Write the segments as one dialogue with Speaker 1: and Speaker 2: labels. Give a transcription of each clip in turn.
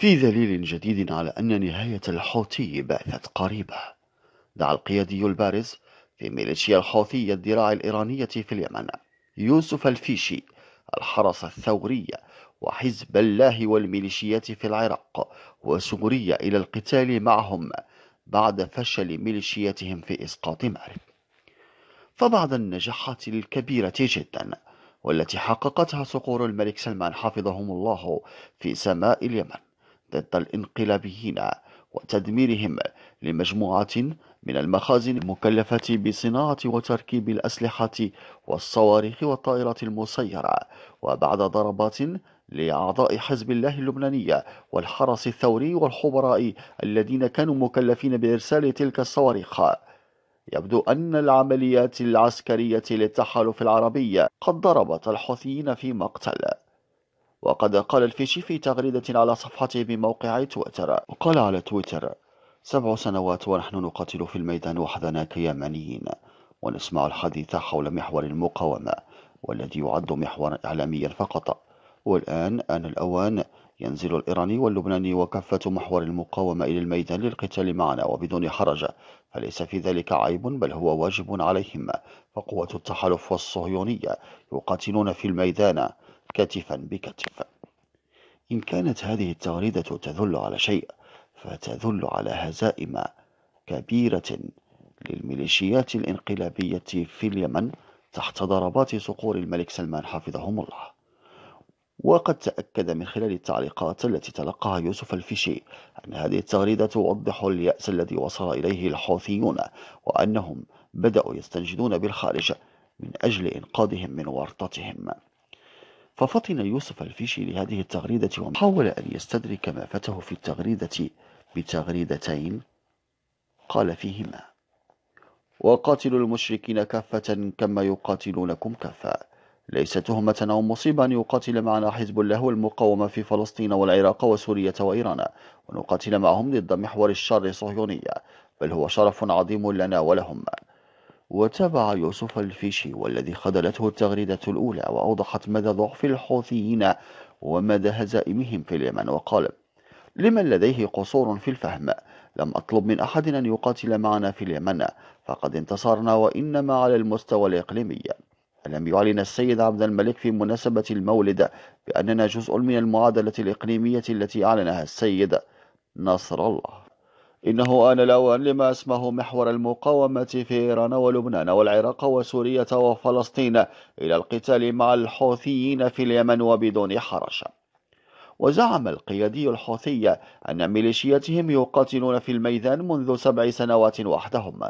Speaker 1: في دليل جديد على أن نهاية الحوثي بعثت قريبة دعا القيادي البارز في ميليشيا الحوثية الذراع الإيرانية في اليمن يوسف الفيشي الحرس الثوري وحزب الله والميليشيات في العراق وسوريا إلى القتال معهم بعد فشل ميليشياتهم في إسقاط مأرب فبعد النجاحات الكبيرة جدا والتي حققتها صقور الملك سلمان حفظهم الله في سماء اليمن ضد الانقلابيين وتدميرهم لمجموعة من المخازن المكلفة بصناعة وتركيب الأسلحة والصواريخ والطائرات المسيرة وبعد ضربات لأعضاء حزب الله اللبناني والحرس الثوري والخبراء الذين كانوا مكلفين بإرسال تلك الصواريخ يبدو أن العمليات العسكرية للتحالف العربي قد ضربت الحوثيين في مقتل وقد قال الفيشي في تغريدة على صفحته بموقع تويتر وقال على تويتر سبع سنوات ونحن نقاتل في الميدان وحدنا كيمانيين ونسمع الحديث حول محور المقاومة والذي يعد محورا إعلاميا فقط والآن آن الأوان ينزل الإيراني واللبناني وكافة محور المقاومة إلى الميدان للقتال معنا وبدون حرج فليس في ذلك عيب بل هو واجب عليهم فقوة التحالف والصهيونية يقاتلون في الميدان كتفا بكتف إن كانت هذه التغريدة تدل على شيء فتدل على هزائم كبيرة للميليشيات الانقلابية في اليمن تحت ضربات صقور الملك سلمان حفظهم الله وقد تأكد من خلال التعليقات التي تلقاها يوسف الفيشي أن هذه التغريدة توضح اليأس الذي وصل إليه الحوثيون وأنهم بدأوا يستنجدون بالخارج من أجل إنقاذهم من ورطتهم ففطن يوسف الفيشي لهذه التغريدة وحاول أن يستدرك ما فته في التغريدة بتغريدتين قال فيهما وقاتلوا المشركين كافة كما يقاتلونكم كافة ليس تهمة أو مصيبة أن يقاتل معنا حزب الله والمقاومة في فلسطين والعراق وسوريا وإيران ونقاتل معهم ضد محور الشر الصهيونية بل هو شرف عظيم لنا ولهم وتابع يوسف الفيشي والذي خذلته التغريدة الأولى وأوضحت مدى ضعف الحوثيين ومدى هزائمهم في اليمن وقال لمن لديه قصور في الفهم لم أطلب من أحد أن يقاتل معنا في اليمن فقد انتصرنا وإنما على المستوى الإقليمي لم يعلن السيد عبد الملك في مناسبة المولد بأننا جزء من المعادلة الإقليمية التي أعلنها السيد نصر الله إنه آن الأوان لما اسمه محور المقاومة في إيران ولبنان والعراق وسوريا وفلسطين إلى القتال مع الحوثيين في اليمن وبدون حرج وزعم القيادي الحوثي أن ميليشياتهم يقاتلون في الميدان منذ سبع سنوات وحدهم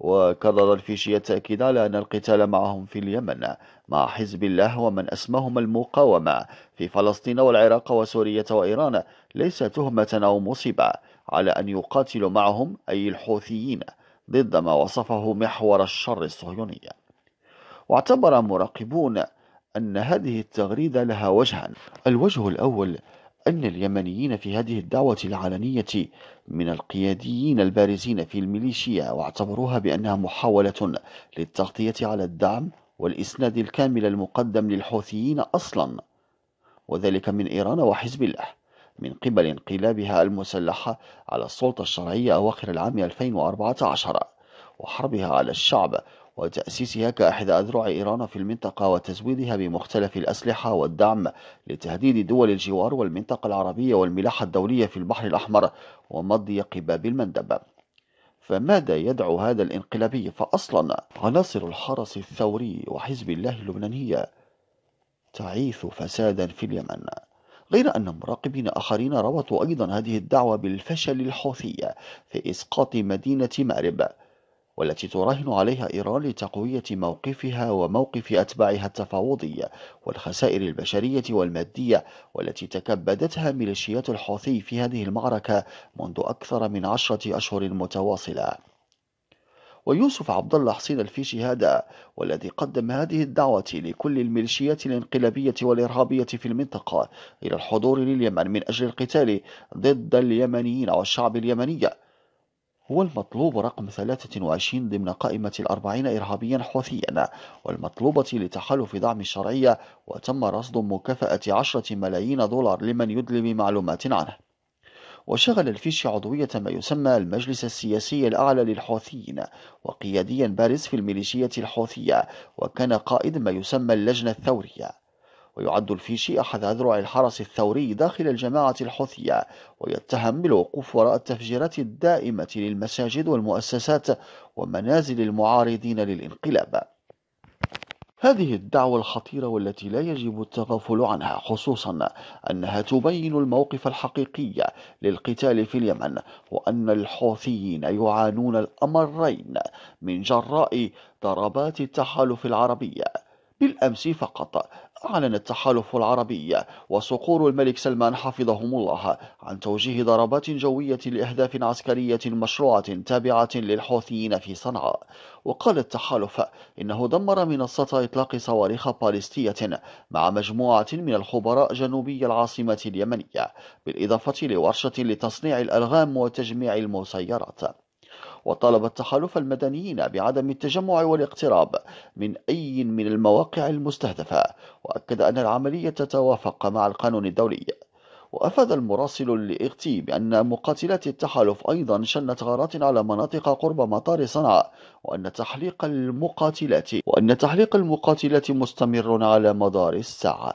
Speaker 1: وكرر الفيشي التأكيد على أن القتال معهم في اليمن مع حزب الله ومن أسماهم المقاومة في فلسطين والعراق وسوريا وإيران ليس تهمة أو مصيبة على أن يقاتلوا معهم أي الحوثيين ضد ما وصفه محور الشر الصهيوني واعتبر مراقبون أن هذه التغريدة لها وجهان الوجه الأول أن اليمنيين في هذه الدعوة العلنية من القياديين البارزين في الميليشيا واعتبروها بأنها محاولة للتغطية على الدعم والإسناد الكامل المقدم للحوثيين أصلا وذلك من إيران وحزب الله من قبل انقلابها المسلحة على السلطة الشرعية أواخر العام 2014 وحربها على الشعب وتأسيسها كأحد أذرع إيران في المنطقة وتزويدها بمختلف الأسلحة والدعم لتهديد دول الجوار والمنطقة العربية والملاحة الدولية في البحر الأحمر ومضي قباب المندب فماذا يدعو هذا الانقلابي فأصلا عناصر الحرس الثوري وحزب الله اللبنانية تعيث فسادا في اليمن غير أن مراقبين آخرين ربطوا أيضا هذه الدعوة بالفشل الحوثي في إسقاط مدينة مأرب والتي تراهن عليها إيران لتقوية موقفها وموقف أتباعها التفاوضي والخسائر البشرية والمادية والتي تكبدتها ميليشيات الحوثي في هذه المعركة منذ أكثر من عشرة أشهر متواصلة ويوسف عبد الله حسين الفيشي هذا والذي قدم هذه الدعوة لكل الميليشيات الانقلابية والإرهابية في المنطقة إلى الحضور لليمن من أجل القتال ضد اليمنيين والشعب اليمني هو المطلوب رقم 23 ضمن قائمة الأربعين إرهابيا حوثيا والمطلوبة لتحالف دعم الشرعية وتم رصد مكافأة 10 ملايين دولار لمن يدلي بمعلومات عنه وشغل الفيش عضوية ما يسمى المجلس السياسي الأعلى للحوثيين وقياديا بارز في الميليشية الحوثية وكان قائد ما يسمى اللجنة الثورية ويعد الفيشي أحد أذرع الحرس الثوري داخل الجماعة الحوثية ويتهم بالوقوف وراء التفجيرات الدائمة للمساجد والمؤسسات ومنازل المعارضين للانقلاب هذه الدعوة الخطيرة والتي لا يجب التغافل عنها خصوصا أنها تبين الموقف الحقيقي للقتال في اليمن وأن الحوثيين يعانون الأمرين من جراء ضربات التحالف العربي بالأمس فقط أعلن التحالف العربي وصقور الملك سلمان حفظهم الله عن توجيه ضربات جوية لأهداف عسكرية مشروعة تابعة للحوثيين في صنعاء وقال التحالف إنه دمر منصة إطلاق صواريخ باليستية مع مجموعة من الخبراء جنوبي العاصمة اليمنية بالإضافة لورشة لتصنيع الألغام وتجميع المسيرات وطالب التحالف المدنيين بعدم التجمع والاقتراب من أي من المواقع المستهدفة وأكد أن العملية تتوافق مع القانون الدولي وأفاد المراسل لإغتي بأن مقاتلات التحالف أيضا شنت غارات على مناطق قرب مطار صنعاء وأن تحليق المقاتلات وأن تحليق المقاتلات مستمر على مدار الساعة